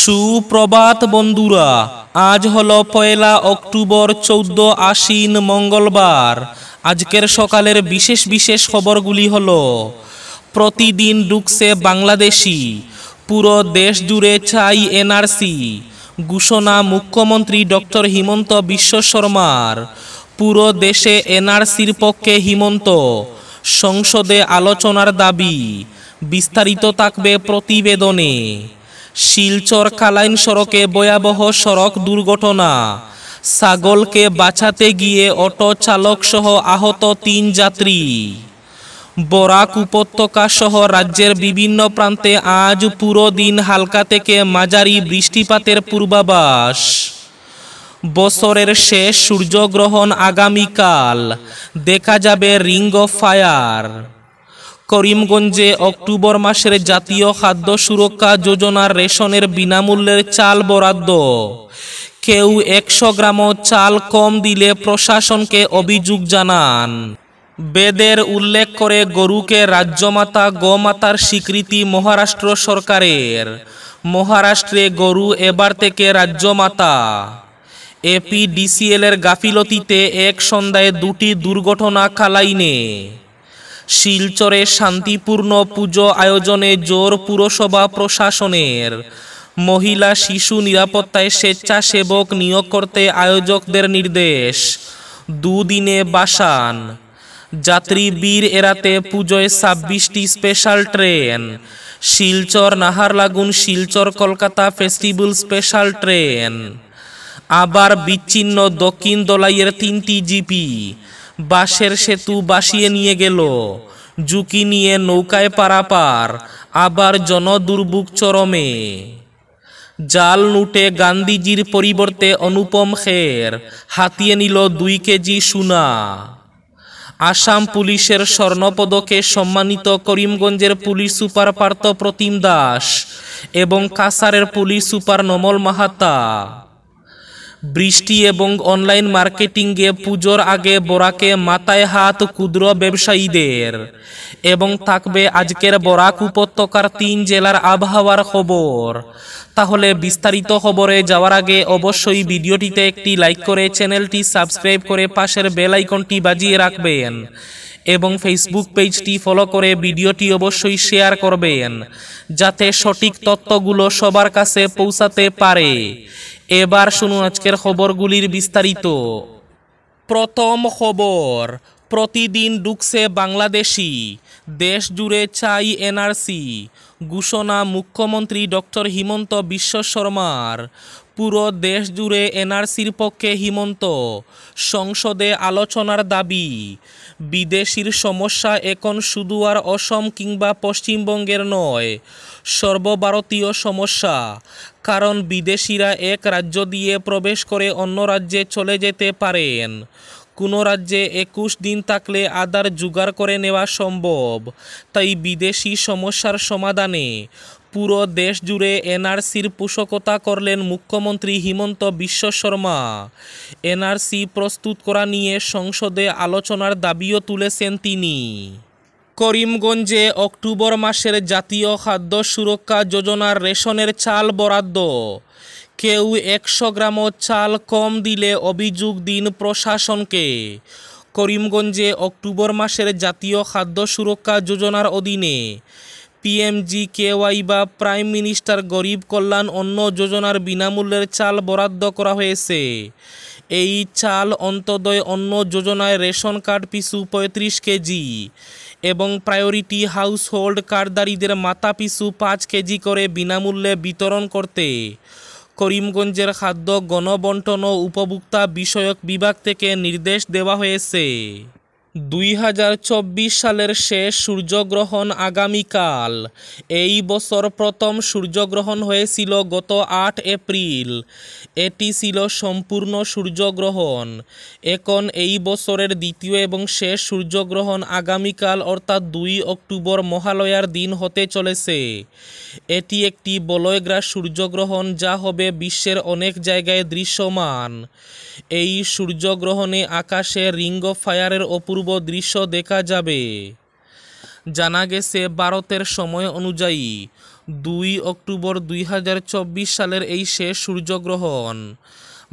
সুপ্রভাত বন্ধুরা আজ হল পয়লা অক্টোবর চৌদ্দ আশ্বিন মঙ্গলবার আজকের সকালের বিশেষ বিশেষ খবরগুলি হল প্রতিদিন ডুকছে বাংলাদেশি পুরো দেশ জুড়ে চাই এনআরসি ঘোষণা মুখ্যমন্ত্রী ডক্টর হিমন্ত বিশ্ব শর্মার পুরো দেশে এনআরসির পক্ষে হিমন্ত সংসদে আলোচনার দাবি বিস্তারিত থাকবে প্রতিবেদনে শিলচর কালাইন সড়কে ভয়াবহ সড়ক দুর্ঘটনা ছাগলকে বাঁচাতে গিয়ে অটো চালক সহ আহত তিন যাত্রী বরাক উপত্যকা সহ রাজ্যের বিভিন্ন প্রান্তে আজ পুরো দিন হালকা থেকে মাঝারি বৃষ্টিপাতের পূর্বাভাস বছরের শেষ সূর্যগ্রহণ আগামীকাল দেখা যাবে রিং অফ ফায়ার করিমগঞ্জে অক্টোবর মাসের জাতীয় খাদ্য সুরক্ষা যোজনার রেশনের বিনামূল্যের চাল বরাদ্দ কেউ একশো গ্রামও চাল কম দিলে প্রশাসনকে অভিযোগ জানান বেদের উল্লেখ করে গরুকে রাজ্যমাতা গোমাতার স্বীকৃতি মহারাষ্ট্র সরকারের মহারাষ্ট্রে গরু এবার থেকে রাজ্যমাতা এপিডিসিএলের গাফিলতিতে এক সন্ধ্যায় দুটি দুর্ঘটনা খালাইনে শিলচরে শান্তিপূর্ণ পুজো আয়োজনে জোর পুরসভা প্রশাসনের মহিলা শিশু নিরাপত্তায় স্বেচ্ছাসেবক নিয়োগ করতে আয়োজকদের নির্দেশ দুদিনে বাসান যাত্রী বীর এরাতে পুজোয় ছাব্বিশটি special train Silchar Naharlagun Silchar Kolkata festival special train আবার বিচ্ছিন্ন দক্ষিণ দলাইয়ের তিনটি জিপি বাঁশের সেতু বাসিয়ে নিয়ে গেল ঝুঁকি নিয়ে নৌকায় পারাপার আবার জনদুর্ভুক চরমে জাল নুটে গান্ধীজির পরিবর্তে অনুপম খের হাতিয়ে নিল দুই কেজি সোনা আসাম পুলিশের স্বর্ণপদকে সম্মানিত করিমগঞ্জের পুলিশ সুপার পার্থ প্রতিম দাস এবং কাসারের পুলিশ সুপার নমল মাহাতা বৃষ্টি এবং অনলাইন মার্কেটিংয়ে পুজোর আগে বরাকে মাথায় হাত ক্ষুদ্র ব্যবসায়ীদের এবং থাকবে আজকের বরাক উপত্যকার তিন জেলার আবহাওয়ার খবর তাহলে বিস্তারিত খবরে যাওয়ার আগে অবশ্যই ভিডিওটিতে একটি লাইক করে চ্যানেলটি সাবস্ক্রাইব করে পাশের বেল আইকনটি বাজিয়ে রাখবেন এবং ফেসবুক পেজটি ফলো করে ভিডিওটি অবশ্যই শেয়ার করবেন যাতে সঠিক তথ্যগুলো সবার কাছে পৌঁছাতে পারে এবার শুনুন আজকের খবরগুলির বিস্তারিত প্রথম খবর প্রতিদিন ডুকছে বাংলাদেশি দেশ জুড়ে চাই এনআরসি ঘোষণা মুখ্যমন্ত্রী ডক্টর হিমন্ত বিশ্ব শর্মার পুরো দেশ জুড়ে এনআরসির পক্ষে হিমন্ত সংসদে আলোচনার দাবি বিদেশির সমস্যা এখন শুধু আর অসম কিংবা পশ্চিমবঙ্গের নয় সর্বভারতীয় সমস্যা কারণ বিদেশিরা এক রাজ্য দিয়ে প্রবেশ করে অন্য রাজ্যে চলে যেতে পারেন কোনো রাজ্যে একুশ দিন থাকলে আদার জোগাড় করে নেওয়া সম্ভব তাই বিদেশি সমস্যার সমাধানে পুরো দেশ জুড়ে এনআরসির পোষকতা করলেন মুখ্যমন্ত্রী হিমন্ত বিশ্ব শর্মা এনআরসি প্রস্তুত করা নিয়ে সংসদে আলোচনার দাবিও তুলেছেন তিনি করিমগঞ্জে অক্টোবর মাসের জাতীয় খাদ্য সুরক্ষা যোজনার রেশনের চাল বরাদ্দ কেউ একশো গ্রামও চাল কম দিলে অভিযোগ দিন প্রশাসনকে করিমগঞ্জে অক্টোবর মাসের জাতীয় খাদ্য সুরক্ষা যোজনার অধীনে পিএমজি কেওয়াই বা প্রাইম মিনিস্টার গরিব কল্যাণ অন্ন যোজনার বিনামূল্যের চাল বরাদ্দ করা হয়েছে এই চাল অন্তদয় অন্ন যোজনায় রেশন কার্ড পিছু পঁয়ত্রিশ কেজি এবং প্রায়োরিটি হাউসহোল্ড কার্ডদারীদের মাথা পিছু পাঁচ কেজি করে বিনামূল্যে বিতরণ করতে করিমগঞ্জের খাদ্য গণবন্টন ও উপভোক্তা বিষয়ক বিভাগ থেকে নির্দেশ দেওয়া হয়েছে দুই সালের শেষ সূর্যগ্রহণ আগামীকাল এই বছর প্রথম সূর্যগ্রহণ হয়েছিল গত আট এপ্রিল এটি ছিল সম্পূর্ণ সূর্যগ্রহণ এখন এই বছরের দ্বিতীয় এবং শেষ সূর্যগ্রহণ আগামীকাল অর্থাৎ দুই অক্টোবর মহালয়ার দিন হতে চলেছে এটি একটি বলয়গ্রাস সূর্যগ্রহণ যা হবে বিশ্বের অনেক জায়গায় দৃশ্যমান এই সূর্যগ্রহণে আকাশে রিং অফ ফায়ারের অপূর্ব অপূর্ব দৃশ্য দেখা যাবে জানা গেছে ভারতের সময় অনুযায়ী দুই অক্টোবর দুই সালের এই শেষ সূর্যগ্রহণ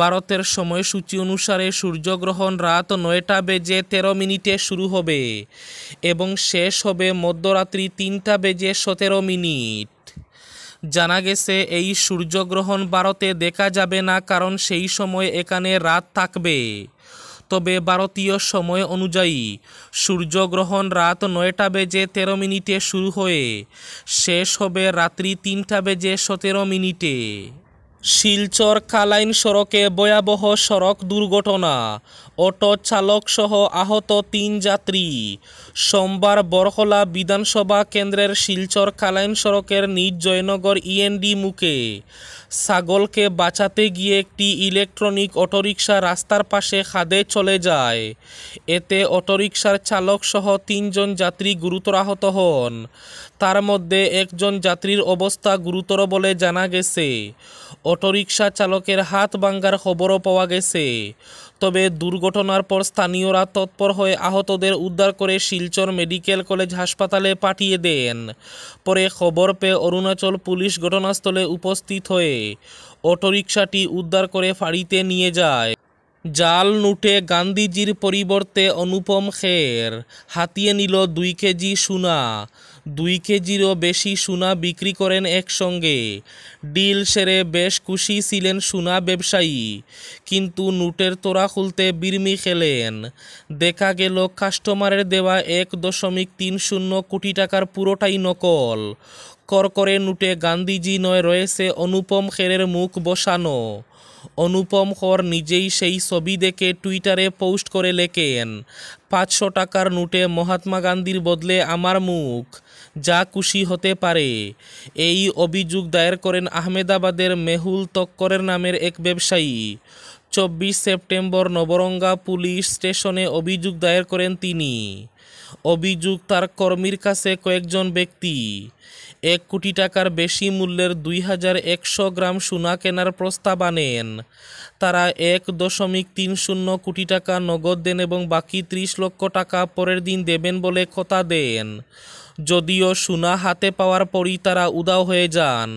ভারতের সময়সূচি অনুসারে সূর্যগ্রহণ রাত নয়টা বেজে তেরো মিনিটে শুরু হবে এবং শেষ হবে মধ্যরাত্রি তিনটা বেজে সতেরো মিনিট জানা গেছে এই সূর্যগ্রহণ ভারতে দেখা যাবে না কারণ সেই সময় এখানে রাত থাকবে তবে ভারতীয় সময় অনুযায়ী সূর্যগ্রহণ রাত নয়টা বেজে তেরো মিনিটে শুরু হয়ে শেষ হবে রাত্রি তিনটা বেজে সতেরো মিনিটে শিলচর কালাইন সড়কে ভয়াবহ সড়ক দুর্ঘটনা অটো চালকসহ আহত তিন যাত্রী সোমবার বরহলা বিধানসভা কেন্দ্রের শিলচর কালাইন সড়কের নিজ জয়নগর ইএনডি e মুখে ছাগলকে বাঁচাতে গিয়ে একটি ইলেকট্রনিক অটোরিকশা রাস্তার পাশে খাদে চলে যায় এতে অটোরিকশার চালকসহ তিনজন যাত্রী গুরুতর আহত হন তার মধ্যে একজন যাত্রীর অবস্থা গুরুতর বলে জানা গেছে অটোরিকশা চালকের হাত ভাঙ্গার খবরও পাওয়া গেছে তবে দুর্ঘটনার পর স্থানীয়রা তৎপর হয়ে আহতদের উদ্ধার করে শিলচর মেডিকেল কলেজ হাসপাতালে পাঠিয়ে দেন পরে খবর পেয়ে অরুণাচল পুলিশ ঘটনাস্থলে উপস্থিত হয়ে অটোরিকশাটি উদ্ধার করে ফাঁড়িতে নিয়ে যায় জাল নুটে গান্ধীজির পরিবর্তে অনুপম খের হাতিয়ে নিল দুই কেজি সোনা দুই কেজিরও বেশি সোনা বিক্রি করেন একসঙ্গে ডিল সেরে বেশ খুশি ছিলেন সোনা ব্যবসায়ী কিন্তু নোটের তোরা খুলতে বির্মি খেলেন দেখা গেল কাস্টমারের দেওয়া এক দশমিক তিন শূন্য কোটি টাকার পুরোটাই নকল করকরে নুটে গান্ধীজি নয় রয়েছে অনুপম খেরের মুখ বসানো অনুপম খর নিজেই সেই ছবি দেখে টুইটারে পোস্ট করে লেখেন পাঁচশো টাকার নোটে মহাত্মা গান্ধীর বদলে আমার মুখ যা খুশি হতে পারে এই অভিযোগ দায়ের করেন আহমেদাবাদের মেহুল তক্করের নামের এক ব্যবসায়ী চব্বিশ সেপ্টেম্বর নবরঙ্গা পুলিশ স্টেশনে অভিযোগ দায়ের করেন তিনি অভিযোগ তার কর্মীর কাছে কয়েকজন ব্যক্তি এক কোটি টাকার বেশি মূল্যের দুই হাজার একশো গ্রাম সোনা কেনার প্রস্তাব আনেন তারা এক দশমিক তিন শূন্য কোটি টাকা নগদ দেন এবং বাকি ত্রিশ লক্ষ টাকা পরের দিন দেবেন বলে কথা দেন যদিও সোনা হাতে পাওয়ার পরই তারা উদাও হয়ে যান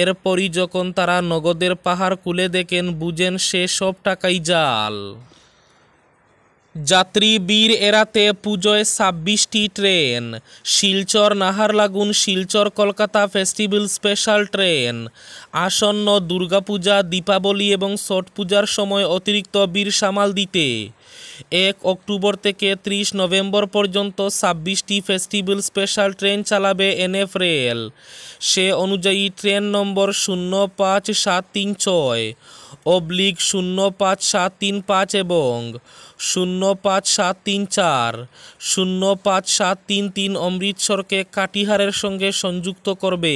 এরপরই যখন তারা নগদের পাহাড় কুলে দেখেন বুঝেন সে সব টাকাই জাল যাত্রী বীর এড়াতে পুজোয় ছাব্বিশটি train Silchar Naharlagun Silchar Kolkata festival special train আসন্ন দুর্গাপূজা দীপাবলি এবং ছট পূজার সময় অতিরিক্ত বীর সামাল দিতে এক অক্টোবর থেকে ত্রিশ নভেম্বর পর্যন্ত ছাব্বিশটি ফেস্টিভ্যাল স্পেশাল ট্রেন চালাবে এনএফ রেল সে অনুযায়ী ট্রেন নম্বর শূন্য পাঁচ সাত তিন ছয় অবলিক শূন্য পাঁচ সাত তিন পাঁচ এবং শূন্য পাঁচ সাত তিন চার শূন্য পাঁচ সাত তিন তিন অমৃতসরকে কাটিহারের সঙ্গে সংযুক্ত করবে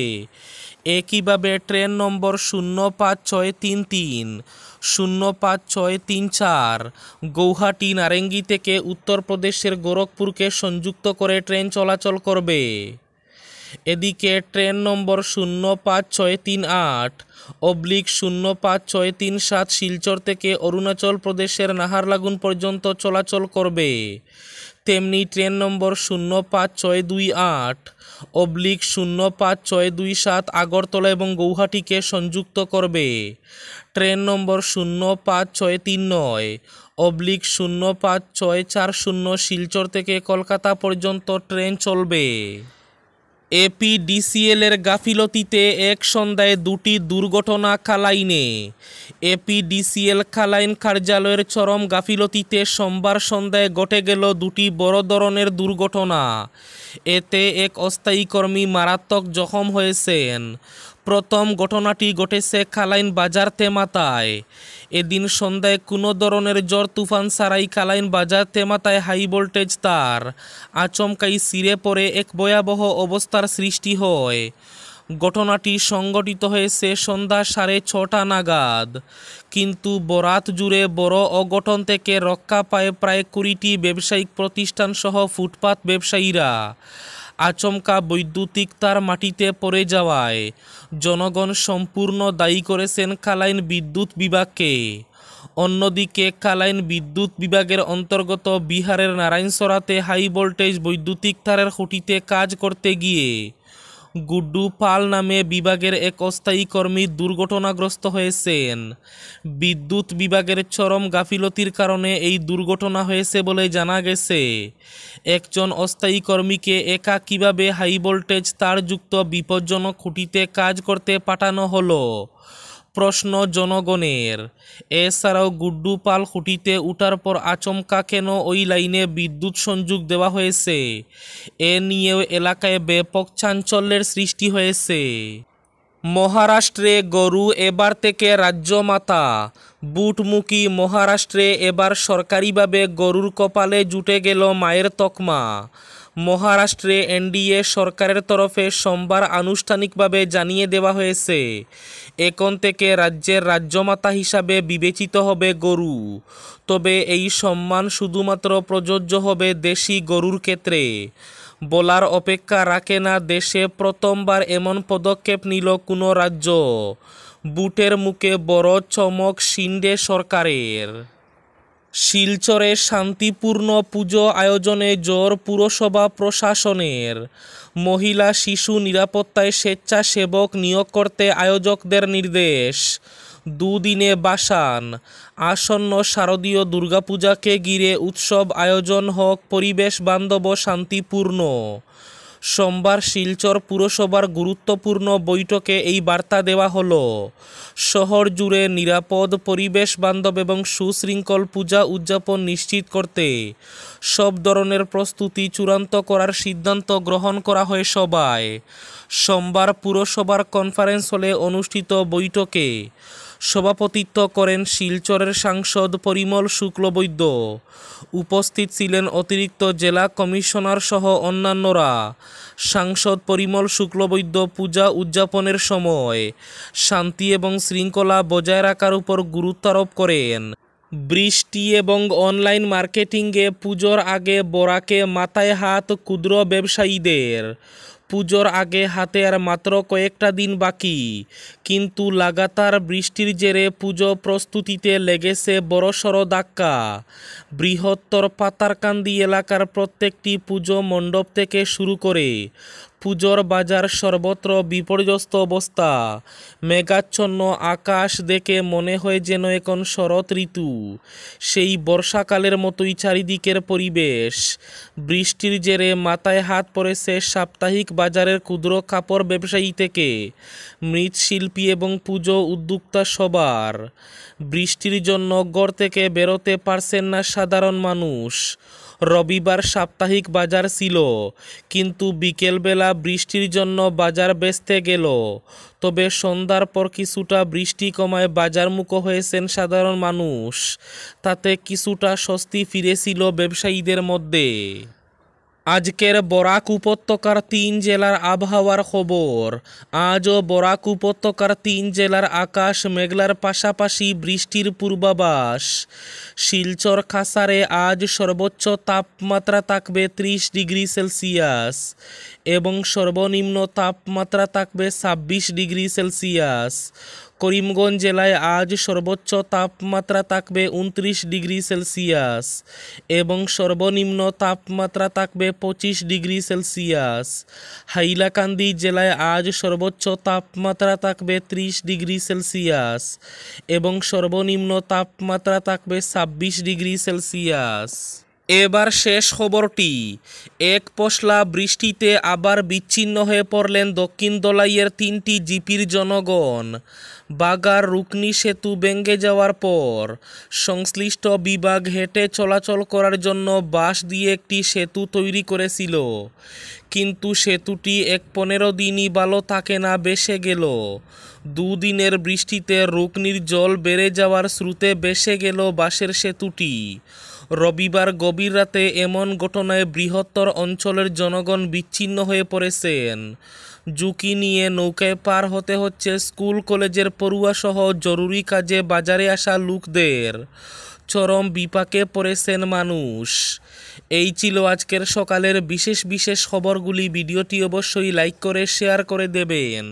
একইভাবে ট্রেন নম্বর শূন্য পাঁচ ছয় তিন তিন শূন্য পাঁচ ছয় তিন চার গৌহাটি নারেঙ্গি থেকে উত্তরপ্রদেশের গোরখপুরকে সংযুক্ত করে ট্রেন চলাচল করবে এদিকে ট্রেন নম্বর শূন্য পাঁচ ছয় তিন আট অবলিক শূন্য পাঁচ ছয় তিন সাত শিলচর থেকে অরুণাচল প্রদেশের নাহারলাগুন পর্যন্ত চলাচল করবে তেমনি ট্রেন নম্বর শূন্য পাঁচ ছয় দুই আট অবলিক শূন্য পাঁচ ছয় দুই সাত আগরতলা এবং গৌহাটিকে সংযুক্ত করবে ট্রেন নম্বর শূন্য পাঁচ ছয় তিন নয় অবলিক শূন্য পাঁচ ছয় চার শূন্য শিলচর থেকে কলকাতা পর্যন্ত ট্রেন চলবে এপিডিসিএলের গাফিলতিতে এক সন্ধ্যায় দুটি দুর্ঘটনা খালাইনে এপিডিসিএল খালাইন কার্যালয়ের চরম গাফিলতিতে সোমবার সন্ধ্যায় ঘটে গেল দুটি বড় ধরনের দুর্ঘটনা এতে এক অস্থায়ী কর্মী মারাত্মক জখম হয়েছেন প্রথম ঘটনাটি ঘটেছে কালাইন বাজার তেমাতায় এদিন সন্ধ্যায় কোনো ধরনের জ্বর তুফান ছাড়াই কালাইন বাজার তেমাতায় হাই ভোল্টেজ তার আচমকাই সিরে পড়ে এক ভয়াবহ অবস্থার সৃষ্টি হয় ঘটনাটি সংগঠিত হয়েছে সন্ধ্যা সাড়ে ছটা নাগাদ কিন্তু বরাত জুড়ে বড় অঘটন থেকে রক্ষা পায় প্রায় কুড়িটি ব্যবসায়িক প্রতিষ্ঠানসহ ফুটপাত ব্যবসায়ীরা আচমকা বৈদ্যুতিক তার মাটিতে পড়ে যাওয়ায় জনগণ সম্পূর্ণ দায়ী করেছেন কালাইন বিদ্যুৎ বিভাগকে অন্যদিকে কালাইন বিদ্যুৎ বিভাগের অন্তর্গত বিহারের নারায়ণসরাতে হাই ভোল্টেজ বৈদ্যুতিক তারের খুঁটিতে কাজ করতে গিয়ে গুড্ডু পাল নামে বিভাগের এক অস্থায়ী কর্মী দুর্ঘটনাগ্রস্ত হয়েছেন বিদ্যুৎ বিভাগের চরম গাফিলতির কারণে এই দুর্ঘটনা হয়েছে বলে জানা গেছে একজন অস্থায়ী কর্মীকে একা কিভাবে হাই ভোল্টেজ তারযুক্ত বিপজ্জনক খুঁটিতে কাজ করতে পাঠানো হলো প্রশ্ন জনগণের এছাড়াও গুড্ডু পাল খুঁটিতে উঠার পর আচমকা কেন ওই লাইনে বিদ্যুৎ সংযোগ দেওয়া হয়েছে এ নিয়েও এলাকায় ব্যাপক চাঞ্চল্যের সৃষ্টি হয়েছে মহারাষ্ট্রে গরু এবার থেকে রাজ্যমাতা বুটমুখী মহারাষ্ট্রে এবার সরকারিভাবে গরুর কপালে জুটে গেল মায়ের তকমা মহারাষ্ট্রে এনডিএ সরকারের তরফে সোমবার আনুষ্ঠানিকভাবে জানিয়ে দেওয়া হয়েছে এখন থেকে রাজ্যের রাজ্যমাতা হিসাবে বিবেচিত হবে গরু তবে এই সম্মান শুধুমাত্র প্রযোজ্য হবে দেশি গরুর ক্ষেত্রে বলার অপেক্ষা রাখে না দেশে প্রথমবার এমন পদক্ষেপ নিল কোনো রাজ্য বুটের মুখে বড় চমক সিন্ডে সরকারের শিলচরে শান্তিপূর্ণ পুজো আয়োজনে জোর পুরসভা প্রশাসনের মহিলা শিশু নিরাপত্তায় স্বেচ্ছাসেবক নিয়োগ করতে আয়োজকদের নির্দেশ দুদিনে বাসান আসন্ন শারদীয় দুর্গাপূজাকে ঘিরে উৎসব আয়োজন হোক পরিবেশ বান্ধব শান্তিপূর্ণ সোমবার শিলচর পুরসভার গুরুত্বপূর্ণ বৈঠকে এই বার্তা দেওয়া হল শহর জুড়ে নিরাপদ পরিবেশ বান্ধব এবং সুশৃঙ্খল পূজা উদযাপন নিশ্চিত করতে সব ধরনের প্রস্তুতি চূড়ান্ত করার সিদ্ধান্ত গ্রহণ করা হয় সবাই সোমবার পুরসভার কনফারেন্স হলে অনুষ্ঠিত বৈঠকে সভাপতিত্ব করেন শিলচরের সাংসদ পরিমল শুক্লবৈদ্য উপস্থিত ছিলেন অতিরিক্ত জেলা কমিশনার সহ অন্যান্যরা সাংসদ পরিমল শুক্লবৈদ্য পূজা উদযাপনের সময় শান্তি এবং শৃঙ্খলা বজায় রাখার উপর গুরুত্বারোপ করেন বৃষ্টি এবং অনলাইন মার্কেটিংয়ে পুজোর আগে বরাকে মাথায় হাত ক্ষুদ্র ব্যবসায়ীদের পুজোর আগে হাতে আর মাত্র কয়েকটা দিন বাকি কিন্তু লাগাতার বৃষ্টির জেরে পুজো প্রস্তুতিতে লেগেছে বড়সড় ধাক্কা বৃহত্তর পাতারকান্দি এলাকার প্রত্যেকটি পুজো মণ্ডপ থেকে শুরু করে পুজোর বাজার সর্বত্র বিপর্যস্ত অবস্থা মেঘাচ্ছন্ন আকাশ দেখে মনে হয় যেন এখন শরৎ ঋতু সেই বর্ষাকালের মতোই চারিদিকের পরিবেশ বৃষ্টির জেরে মাথায় হাত পড়েছে সাপ্তাহিক বাজারের ক্ষুদ্র কাপড় ব্যবসায়ী থেকে মৃৎশিল্পী এবং পুজো উদ্যোক্তা সবার বৃষ্টির জন্য গড় থেকে বেরোতে পারছেন না সাধারণ মানুষ রবিবার সাপ্তাহিক বাজার ছিল কিন্তু বিকেলবেলা বৃষ্টির জন্য বাজার বেচতে গেল তবে সন্ধ্যার পর কিছুটা বৃষ্টি কমায় বাজারমুখো হয়েছেন সাধারণ মানুষ তাতে কিছুটা স্বস্তি ফিরেছিল ব্যবসায়ীদের মধ্যে আজকের বরাক উপত্যকার তিন জেলার আবহাওয়ার খবর আজও বরাক উপত্যকার তিন জেলার আকাশ মেঘলার পাশাপাশি বৃষ্টির পূর্বাভাস শিলচর খাসারে আজ সর্বোচ্চ তাপমাত্রা থাকবে ত্রিশ ডিগ্রি সেলসিয়াস এবং সর্বনিম্ন তাপমাত্রা থাকবে ছাব্বিশ ডিগ্রি সেলসিয়াস করিমগঞ্জ জেলায় আজ সর্বোচ্চ তাপমাত্রা থাকবে উনত্রিশ ডিগ্রি সেলসিয়াস এবং সর্বনিম্ন তাপমাত্রা থাকবে পঁচিশ ডিগ্রি সেলসিয়াস হাইলাকান্দি জেলায় আজ সর্বোচ্চ তাপমাত্রা থাকবে ত্রিশ ডিগ্রি সেলসিয়াস এবং সর্বনিম্ন তাপমাত্রা থাকবে ছাব্বিশ ডিগ্রি সেলসিয়াস এবার শেষ খবরটি এক পশলা বৃষ্টিতে আবার বিচ্ছিন্ন হয়ে পড়লেন দক্ষিণ দলাইয়ের তিনটি জিপির জনগণ বাগার রুকনি সেতু ভেঙে যাওয়ার পর সংশ্লিষ্ট বিভাগ হেঁটে চলাচল করার জন্য বাঁশ দিয়ে একটি সেতু তৈরি করেছিল কিন্তু সেতুটি এক পনেরো দিনই ভালো থাকে না বেসে গেল দুদিনের বৃষ্টিতে রুকনির জল বেড়ে যাওয়ার স্রোতে বেসে গেল বাঁশের সেতুটি রবিবার গভীর রাতে এমন ঘটনায় বৃহত্তর অঞ্চলের জনগণ বিচ্ছিন্ন হয়ে পড়েছেন ঝুঁকি নিয়ে নৌকায় পার হতে হচ্ছে স্কুল কলেজের পড়ুয়াসহ জরুরি কাজে বাজারে আসা লোকদের চরম বিপাকে পড়েছেন মানুষ এই ছিল আজকের সকালের বিশেষ বিশেষ খবরগুলি ভিডিওটি অবশ্যই লাইক করে শেয়ার করে দেবেন